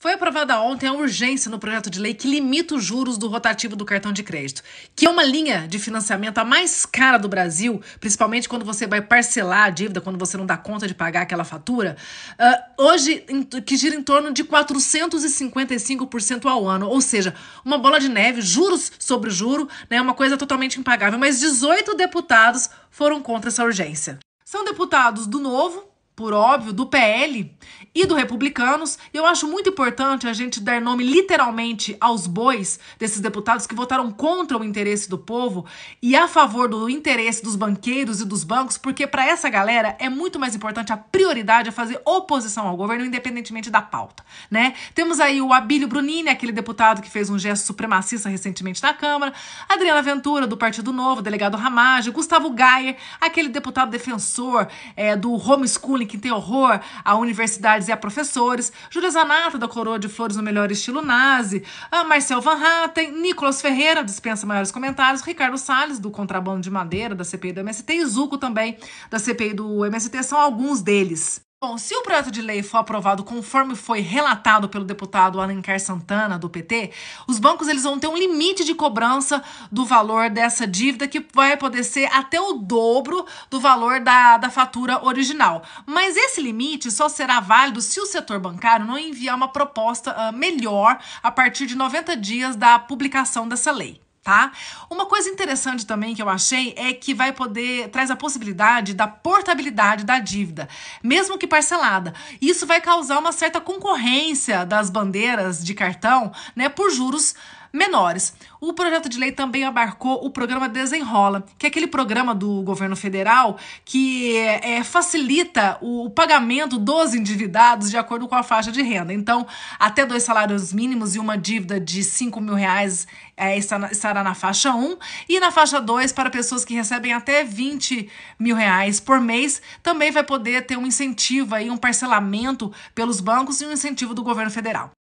Foi aprovada ontem a urgência no projeto de lei que limita os juros do rotativo do cartão de crédito, que é uma linha de financiamento a mais cara do Brasil, principalmente quando você vai parcelar a dívida, quando você não dá conta de pagar aquela fatura, uh, hoje em, que gira em torno de 455% ao ano, ou seja, uma bola de neve, juros sobre juro, né, é uma coisa totalmente impagável. Mas 18 deputados foram contra essa urgência. São deputados do Novo, por óbvio, do PL e do Republicanos. Eu acho muito importante a gente dar nome literalmente aos bois desses deputados que votaram contra o interesse do povo e a favor do interesse dos banqueiros e dos bancos, porque para essa galera é muito mais importante a prioridade é fazer oposição ao governo, independentemente da pauta, né? Temos aí o Abílio Brunini, aquele deputado que fez um gesto supremacista recentemente na Câmara, Adriana Ventura, do Partido Novo, delegado Ramage, Gustavo Gayer, aquele deputado defensor é, do homeschooling que tem horror a universidades e a professores, Júlia Zanata da Coroa de Flores no melhor estilo nazi, ah, Marcel Van Hatten, Nicolas Ferreira, dispensa maiores comentários, Ricardo Salles do Contrabando de Madeira, da CPI do MST, e Zuco também, da CPI do MST, são alguns deles. Bom, se o projeto de lei for aprovado conforme foi relatado pelo deputado Alencar Santana, do PT, os bancos eles vão ter um limite de cobrança do valor dessa dívida que vai poder ser até o dobro do valor da, da fatura original. Mas esse limite só será válido se o setor bancário não enviar uma proposta uh, melhor a partir de 90 dias da publicação dessa lei tá? Uma coisa interessante também que eu achei é que vai poder traz a possibilidade da portabilidade da dívida, mesmo que parcelada. Isso vai causar uma certa concorrência das bandeiras de cartão, né, por juros menores. O projeto de lei também abarcou o programa Desenrola, que é aquele programa do governo federal que é, é facilita o pagamento dos endividados de acordo com a faixa de renda. Então, até dois salários mínimos e uma dívida de 5 mil reais é, estará na faixa 1 e na faixa 2 para pessoas que recebem até 20 mil reais por mês também vai poder ter um incentivo aí, um parcelamento pelos bancos e um incentivo do governo federal.